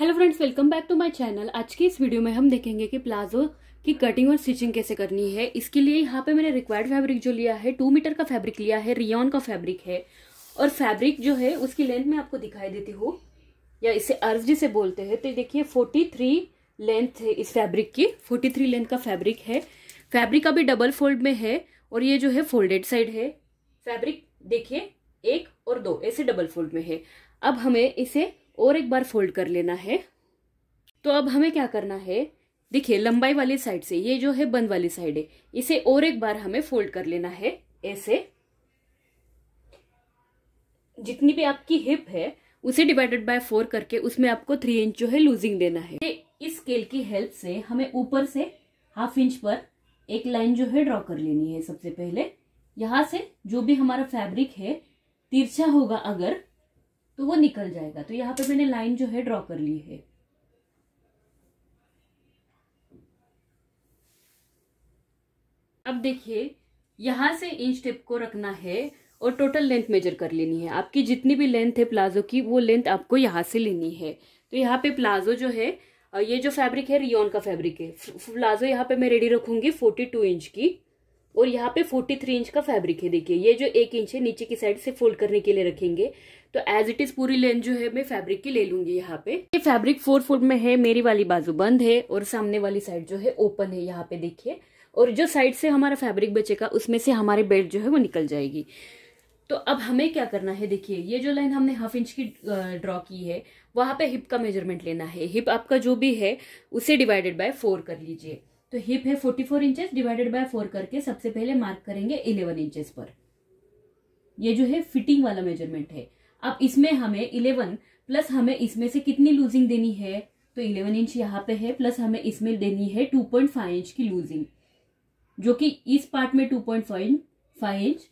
hello friends welcome back to my channel आज की इस वीडियो में हम देखेंगे कि प्लाजो की कटिंग और स्टिचिंग कैसे करनी है इसके लिए यहाँ पे मैंने रिक्वायर्ड फैब्रिक जो लिया है टू मीटर का फैब्रिक लिया है रियॉन का फैब्रिक है और फैब्रिक जो है उसकी लेंथ में आपको दिखाई देती हूँ या इसे अर्ज जिसे बोलते हैं तो देखिए फोर्टी थ्री लेंथ है इस फैब्रिक की फोर्टी थ्री लेंथ का फैब्रिक है फैब्रिक अभी डबल फोल्ड में है और ये जो है फोल्डेड साइड है फैब्रिक देखिए एक और दो ऐसे डबल फोल्ड में है अब हमें इसे और एक बार फोल्ड कर लेना है तो अब हमें क्या करना है देखिए लंबाई वाली साइड से ये जो है बंद वाली साइड है इसे और एक बार हमें फोल्ड कर लेना है ऐसे जितनी भी आपकी हिप है उसे डिवाइडेड बाय फोर करके उसमें आपको थ्री इंच जो है लूजिंग देना है इस स्केल की हेल्प से हमें ऊपर से हाफ इंच पर एक लाइन जो है ड्रॉ कर लेनी है सबसे पहले यहां से जो भी हमारा फैब्रिक है तिरछा होगा अगर तो वो निकल जाएगा तो यहाँ पे मैंने लाइन जो है ड्रॉ कर ली है अब देखिए यहां से इन स्टेप को रखना है और टोटल लेंथ मेजर कर लेनी है आपकी जितनी भी लेंथ है प्लाजो की वो लेंथ आपको यहां से लेनी है तो यहाँ पे प्लाजो जो है ये जो फैब्रिक है रियोन का फैब्रिक है प्लाजो यहाँ पे मैं रेडी रखूंगी फोर्टी टू इंच की और यहाँ पे 43 इंच का फैब्रिक है देखिए ये जो एक इंच है नीचे की साइड से फोल्ड करने के लिए रखेंगे तो एज इट इज पूरी लेंथ जो है मैं फैब्रिक की ले लूंगी यहाँ पे ये फैब्रिक फोर फोल्ड में है मेरी वाली बाजू बंद है और सामने वाली साइड जो है ओपन है यहाँ पे देखिए और जो साइड से हमारा फैब्रिक बचेगा उसमें से हमारे बेल्ट जो है वो निकल जाएगी तो अब हमें क्या करना है देखिए ये जो लाइन हमने हाफ इंच की ड्रॉ की है वहां पे हिप का मेजरमेंट लेना है हिप आपका जो भी है उसे डिवाइडेड बाय फोर कर लीजिए तो हिप है forty four inches divided by four करके सबसे पहले मार्क करेंगे इलेवन इंचेस पर ये जो है फिटिंग वाला मेजरमेंट है अब इसमें हमें इलेवन प्लस हमें इसमें से कितनी लूजिंग देनी है तो इलेवन इंच यहाँ पे है प्लस हमें इसमें देनी है टू पॉइंट फाइव इंच की लूजिंग जो कि इस पार्ट में टू पॉइंट फाइव इंच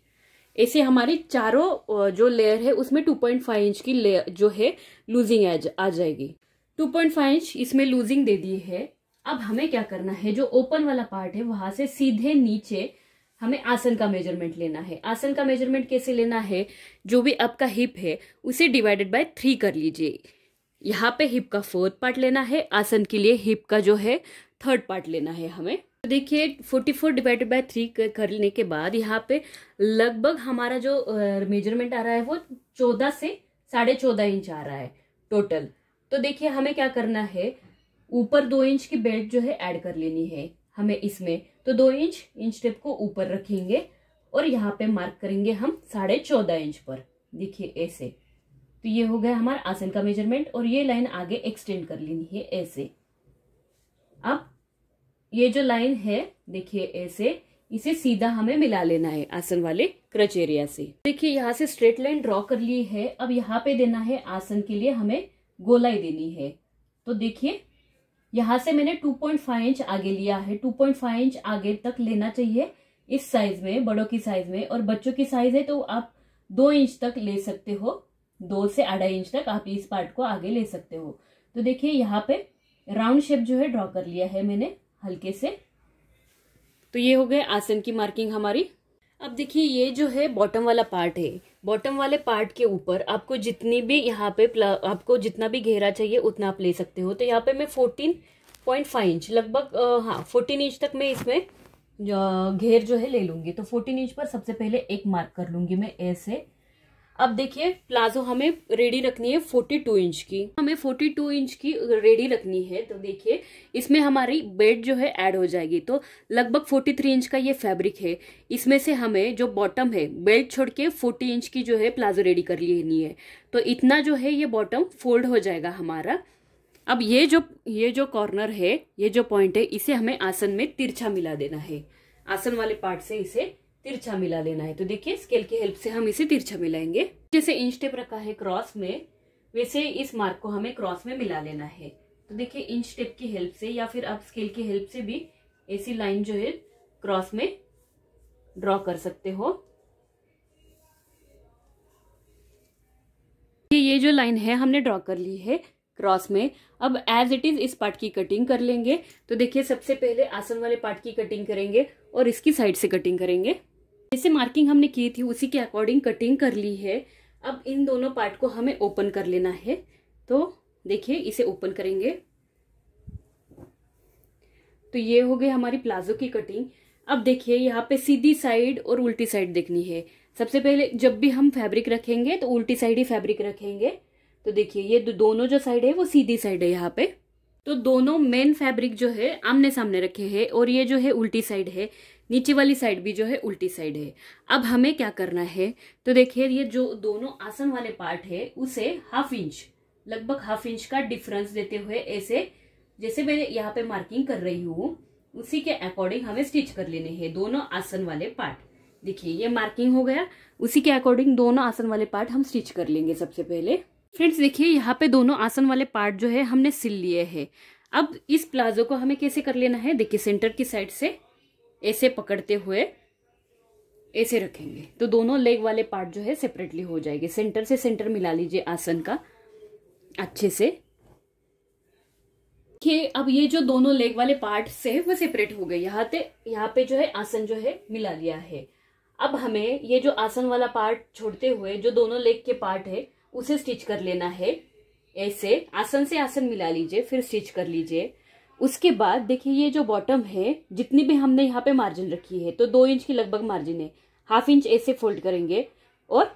ऐसे हमारी चारों जो लेयर है उसमें टू पॉइंट फाइव इंच की जो है लूजिंग आ जाएगी टू पॉइंट फाइव इंच इसमें लूजिंग दे दी है अब हमें क्या करना है जो ओपन वाला पार्ट है वहां से सीधे नीचे हमें आसन का मेजरमेंट लेना है आसन का मेजरमेंट कैसे लेना है जो भी आपका हिप है उसे डिवाइडेड बाय थ्री कर लीजिए यहाँ पे हिप का फोर्थ पार्ट लेना है आसन के लिए हिप का जो है थर्ड पार्ट लेना है हमें तो देखिए 44 डिवाइडेड बाय थ्री करने के बाद यहाँ पे लगभग हमारा जो मेजरमेंट आ रहा है वो चौदह से साढ़े चौदह इंच आ रहा है टोटल तो देखिए हमें क्या करना है ऊपर दो इंच की बेल्ट जो है ऐड कर लेनी है हमें इसमें तो दो इंच इंच टेप को ऊपर रखेंगे और यहाँ पे मार्क करेंगे हम साढ़े चौदह इंच पर देखिए ऐसे तो ये हो गया हमारा आसन का मेजरमेंट और ये लाइन आगे एक्सटेंड कर लेनी है ऐसे अब ये जो लाइन है देखिए ऐसे इसे सीधा हमें मिला लेना है आसन वाले क्रच एरिया से देखिए यहाँ से स्ट्रेट लाइन ड्रॉ कर ली है अब यहाँ पे देना है आसन के लिए हमें गोलाई देनी है तो देखिए यहां से मैंने 2.5 इंच आगे लिया है 2.5 इंच आगे तक लेना चाहिए इस साइज में बड़ों की साइज में और बच्चों की साइज है तो आप दो इंच तक ले सकते हो दो से अढ़ाई इंच तक आप इस पार्ट को आगे ले सकते हो तो देखिए यहाँ पे राउंड शेप जो है ड्रॉ कर लिया है मैंने हल्के से तो ये हो गए आसन की मार्किंग हमारी अब देखिए ये जो है बॉटम वाला पार्ट है बॉटम वाले पार्ट के ऊपर आपको जितनी भी यहाँ पे आपको जितना भी घेरा चाहिए उतना आप ले सकते हो तो यहाँ पे मैं फोर्टीन पॉइंट फाइव इंच लगभग हाँ फोर्टीन इंच तक मैं इसमें घेर जो है ले लूँगी तो फोर्टीन इंच पर सबसे पहले एक मार्क कर लूंगी मैं ऐसे अब देखिए प्लाजो हमें रेडी रखनी है 42 इंच की हमें 42 इंच की रेडी रखनी है तो देखिए इसमें हमारी बेड जो है ऐड हो जाएगी तो लगभग 43 इंच का ये फैब्रिक है इसमें से हमें जो बॉटम है बेल्ट छोड़ के फोर्टी इंच की जो है प्लाजो रेडी कर लेनी है तो इतना जो है ये बॉटम फोल्ड हो जाएगा हमारा अब ये जो ये जो कॉर्नर है ये जो पॉइंट है इसे हमें आसन में तिरछा मिला देना है आसन वाले पार्ट से इसे तिरछा मिला लेना है तो देखिए स्केल की हेल्प से हम इसे तिरछा मिलाएंगे जैसे इंच टेप रखा है क्रॉस में वैसे इस मार्क को हमें क्रॉस में मिला लेना है तो देखिए इंच टेप की हेल्प से या फिर आप स्केल की हेल्प से भी ऐसी लाइन जो है क्रॉस में ड्रॉ कर सकते हो ये जो लाइन है हमने ड्रॉ कर ली है क्रॉस में अब एज इट इज इस पार्ट की कटिंग कर लेंगे तो देखिए सबसे पहले आसन वाले पार्ट की कटिंग करेंगे और इसकी साइड से कटिंग करेंगे जैसे मार्किंग हमने की थी उसी के अकॉर्डिंग कटिंग कर ली है अब इन दोनों पार्ट को हमें ओपन कर लेना है तो देखिए इसे ओपन करेंगे तो ये हो गई हमारी प्लाजो की कटिंग अब देखिए यहाँ पे सीधी साइड और उल्टी साइड देखनी है सबसे पहले जब भी हम फैब्रिक रखेंगे तो उल्टी साइड ही फैब्रिक रखेंगे तो देखिए ये दोनों जो साइड है वो सीधी साइड है यहाँ पे तो दोनों मेन फैब्रिक जो है आमने सामने रखे हैं और ये जो है उल्टी साइड है नीचे वाली साइड भी जो है उल्टी साइड है अब हमें क्या करना है तो देखिए ये जो दोनों आसन वाले पार्ट है उसे हाफ इंच लगभग हाफ इंच का डिफरेंस देते हुए ऐसे जैसे मैं यहाँ पे मार्किंग कर रही हूँ उसी के अकॉर्डिंग हमें स्टिच कर लेने हैं दोनों आसन वाले पार्ट देखिए ये मार्किंग हो गया उसी के अकॉर्डिंग दोनों आसन वाले पार्ट हम स्टिच कर लेंगे सबसे पहले फ्रेंड्स देखिए यहाँ पे दोनों आसन वाले पार्ट जो है हमने सिल लिए हैं अब इस प्लाजो को हमें कैसे कर लेना है देखिए सेंटर की साइड से ऐसे पकड़ते हुए ऐसे रखेंगे तो दोनों लेग वाले पार्ट जो है सेपरेटली हो जाएंगे सेंटर से सेंटर मिला लीजिए आसन का अच्छे से कि अब ये जो दोनों लेग वाले पार्ट से है वो सेपरेट हो गए यहाँ पे यहाँ पे जो है आसन जो है मिला लिया है अब हमें ये जो आसन वाला पार्ट छोड़ते हुए जो दोनों लेग के पार्ट है उसे स्टिच कर लेना है ऐसे आसन से आसन मिला लीजिए फिर स्टिच कर लीजिए उसके बाद देखिए ये जो बॉटम है जितनी भी हमने यहाँ पे मार्जिन रखी है तो दो इंच की लगभग मार्जिन है हाफ इंच ऐसे फोल्ड करेंगे और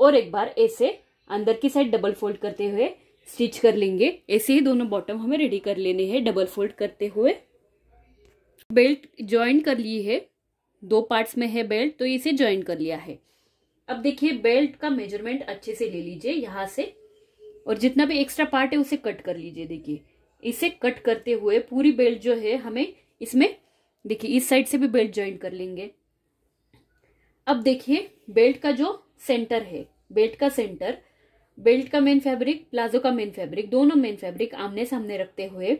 और एक बार ऐसे अंदर की साइड डबल फोल्ड करते हुए स्टिच कर लेंगे ऐसे ही दोनों बॉटम हमें रेडी कर लेने हैं डबल फोल्ड करते हुए बेल्ट ज्वाइन कर ली है दो पार्ट्स में है बेल्ट तो इसे ज्वाइन कर लिया है अब देखिए बेल्ट का मेजरमेंट अच्छे से ले लीजिए यहाँ से और जितना भी एक्स्ट्रा पार्ट है उसे कट कर लीजिए देखिए इसे कट करते हुए पूरी बेल्ट जो है हमें इसमें देखिए इस साइड से भी बेल्ट ज्वाइंट कर लेंगे अब देखिए बेल्ट का जो सेंटर है बेल्ट का सेंटर बेल्ट का मेन फैब्रिक प्लाजो का मेन फैब्रिक दोनों मेन फैब्रिक आमने सामने रखते हुए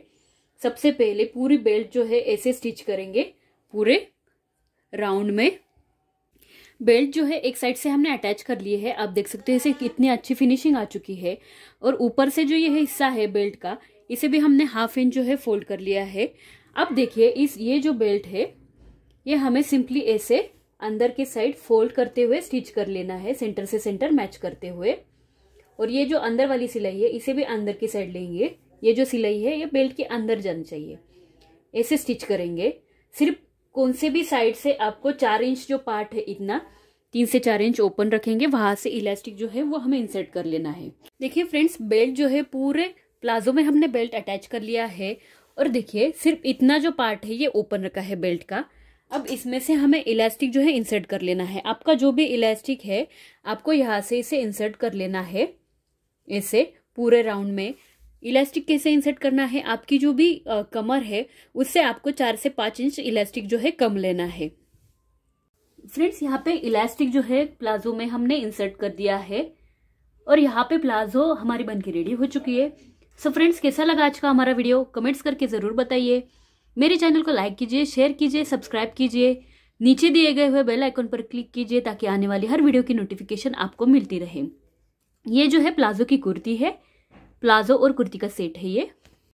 सबसे पहले पूरी बेल्ट जो है ऐसे स्टिच करेंगे पूरे राउंड में बेल्ट जो है एक साइड से हमने अटैच कर लिए है आप देख सकते हैं इसे कितनी अच्छी फिनिशिंग आ चुकी है और ऊपर से जो ये हिस्सा है बेल्ट का इसे भी हमने हाफ इंच जो है फोल्ड कर लिया है अब देखिए इस ये जो बेल्ट है ये हमें सिंपली ऐसे अंदर के साइड फोल्ड करते हुए स्टिच कर लेना है सेंटर से सेंटर मैच करते हुए और ये जो अंदर वाली सिलाई है इसे भी अंदर की साइड लेंगे ये जो सिलाई है ये बेल्ट के अंदर जानी चाहिए ऐसे स्टिच करेंगे सिर्फ कौन से भी साइड से आपको चार इंच जो पार्ट है इतना तीन से चार इंच ओपन रखेंगे वहां से इलास्टिक जो है वो हमें इंसर्ट कर लेना है देखिए फ्रेंड्स बेल्ट जो है पूरे प्लाजो में हमने बेल्ट अटैच कर लिया है और देखिए सिर्फ इतना जो पार्ट है ये ओपन रखा है बेल्ट का अब इसमें से हमें इलास्टिक जो है इंसर्ट कर लेना है आपका जो भी इलास्टिक है आपको यहाँ से इसे इंसर्ट कर लेना है ऐसे पूरे राउंड में इलास्टिक कैसे इंसर्ट करना है आपकी जो भी आ, कमर है उससे आपको चार से पांच इंच इलास्टिक जो है कम लेना है फ्रेंड्स यहाँ पे इलास्टिक जो है प्लाजो में हमने इंसर्ट कर दिया है और यहाँ पे प्लाजो हमारी बन के रेडी हो चुकी है सो so फ्रेंड्स कैसा लगा आज का हमारा वीडियो कमेंट्स करके ज़रूर बताइए मेरे चैनल को लाइक कीजिए शेयर कीजिए सब्सक्राइब कीजिए नीचे दिए गए हुए बेल आइकन पर क्लिक कीजिए ताकि आने वाली हर वीडियो की नोटिफिकेशन आपको मिलती रहे ये जो है प्लाजो की कुर्ती है प्लाजो और कुर्ती का सेट है ये